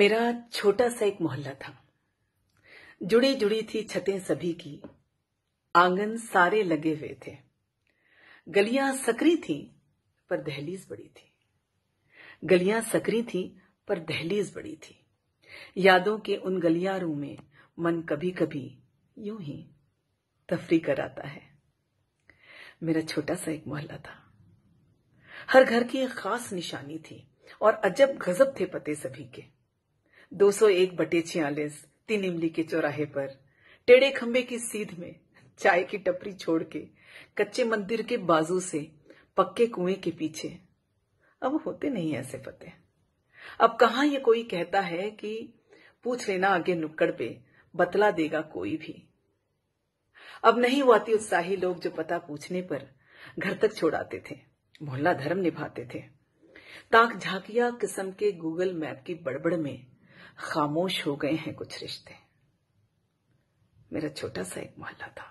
मेरा छोटा सा एक मोहल्ला था जुड़ी जुड़ी थी छतें सभी की आंगन सारे लगे हुए थे गलियां सकरी थी पर दहलीज बड़ी थी गलियां सकरी थी पर दहलीज बड़ी थी यादों के उन गलियारों में मन कभी कभी यूं ही तफरी कर आता है मेरा छोटा सा एक मोहल्ला था हर घर की एक खास निशानी थी और अजब गजब थे पते सभी के दो सौ एक बटे छियालीस तीन इमली के चौराहे पर टेढ़े खंबे की सीध में चाय की टपरी छोड़ के कच्चे मंदिर के बाजू से पक्के कुएं के पीछे अब होते नहीं ऐसे पते अब कहा ये कोई कहता है कि पूछ लेना आगे नुक्कड़ पे बतला देगा कोई भी अब नहीं वो अति उत्साही लोग जो पता पूछने पर घर तक छोड़ाते थे मोहल्ला धर्म निभाते थे ताक झाकिया किस्म के गूगल मैप की बड़बड़ में खामोश हो गए हैं कुछ रिश्ते मेरा छोटा सा एक मोहल्ला था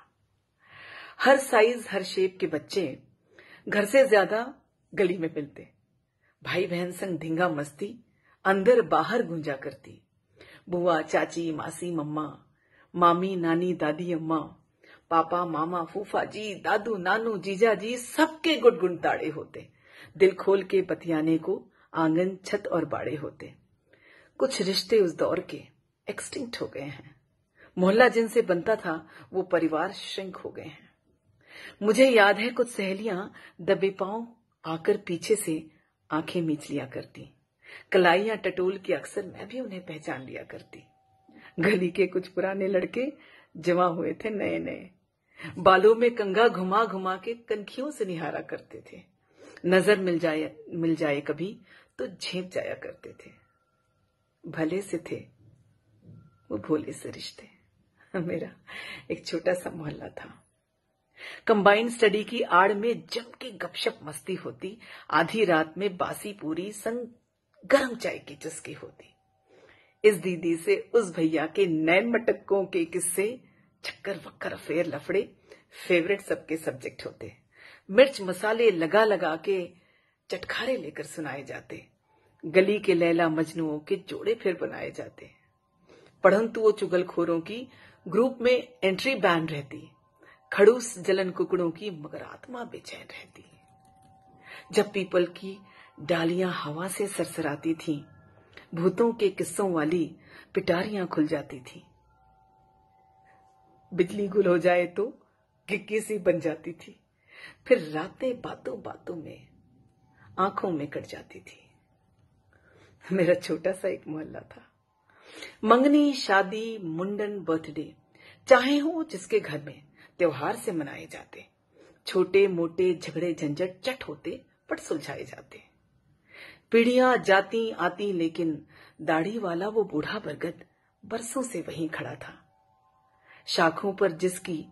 हर साइज हर शेप के बच्चे घर से ज्यादा गली में मिलते भाई बहन संग ढींगा मस्ती अंदर बाहर गुंजा करती बुआ चाची मासी मम्मा मामी नानी दादी अम्मा पापा मामा फूफा जी दादू नानू जीजा जी सबके गुटगुन ताड़े होते दिल खोल के पतियाने को आंगन छत और बाड़े होते कुछ रिश्ते उस दौर के एक्सटिंक्ट हो गए हैं मोहल्ला जिनसे बनता था वो परिवार श्रिंक हो गए हैं मुझे याद है कुछ सहेलियां दबे पांव आकर पीछे से आंखें मीच लिया करती कलाइयां टटोल के अक्सर मैं भी उन्हें पहचान लिया करती गली के कुछ पुराने लड़के जमा हुए थे नए नए बालों में कंगा घुमा घुमा के कनखियों से निहारा करते थे नजर मिल जाए मिल जाए कभी तो झेप जाया करते थे भले से थे वो भोले से रिश्ते मेरा एक छोटा सा मोहल्ला था कंबाइंड स्टडी की आड़ में जम के गपशप मस्ती होती आधी रात में बासी पूरी संग गरम चाय की चस्की होती इस दीदी से उस भैया के नैन मटक्कों के किस्से चक्कर वक्कर अफेयर लफड़े फेवरेट सबके सब्जेक्ट होते मिर्च मसाले लगा लगा के चटखारे लेकर सुनाए जाते गली के लैला मजनुओं के जोड़े फिर बनाए जाते हैं वो चुगलखोरों की ग्रुप में एंट्री बैन रहती खड़ूस जलन कुकड़ों की मगर आत्मा बेचैन रहती जब पीपल की डालियां हवा से सरसराती थीं, भूतों के किस्सों वाली पिटारियां खुल जाती थीं। बिजली गुल हो जाए तो गिक्की सी बन जाती थी फिर रातें बातों बातों में आंखों में कट जाती थी मेरा छोटा सा एक मोहल्ला था मंगनी शादी मुंडन बर्थडे चाहे हो जिसके घर में त्योहार से मनाए जाते छोटे मोटे झगड़े झंझट चट होते बट सुलझाए जाते पीढ़ियां जाती आती लेकिन दाढ़ी वाला वो बूढ़ा बरगद बरसों से वहीं खड़ा था शाखों पर जिसकी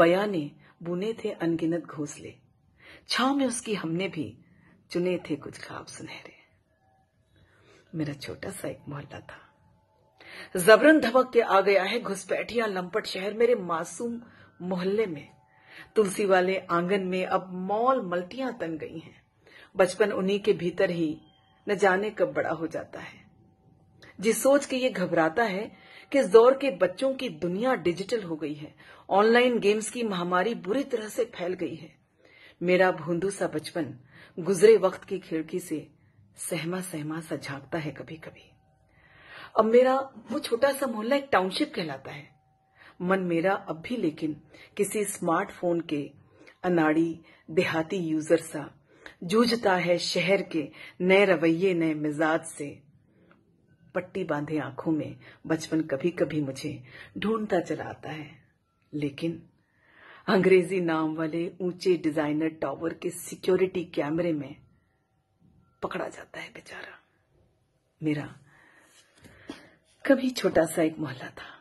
बया ने बुने थे अनगिनत घोंसले छाव में उसकी हमने भी चुने थे कुछ खाब सुनहरे मेरा छोटा सा एक मोहल्ला था जबरन धबक के आ गया है घुसपैठिया लंपट शहर मेरे मासूम मोहल्ले में तुलसी वाले आंगन में अब मॉल मल्टियां तन गई हैं बचपन उन्हीं के भीतर ही न जाने कब बड़ा हो जाता है जिस सोच के ये घबराता है कि इस दौर के बच्चों की दुनिया डिजिटल हो गई है ऑनलाइन गेम्स की महामारी बुरी तरह से फैल गई है मेरा भूंदू सा बचपन गुजरे वक्त की खिड़की से सहमा सहमा सा झांकता है कभी कभी अब मेरा वो छोटा सा मोहल्ला एक टाउनशिप कहलाता है मन मेरा अब भी लेकिन किसी स्मार्टफोन के अनाड़ी देहाती यूजर सा जूझता है शहर के नए रवैये नए मिजाज से पट्टी बांधे आंखों में बचपन कभी कभी मुझे ढूंढता चला आता है लेकिन अंग्रेजी नाम वाले ऊंचे डिजाइनर टॉवर के सिक्योरिटी कैमरे में पकड़ा जाता है बेचारा मेरा कभी छोटा सा एक मोहल्ला था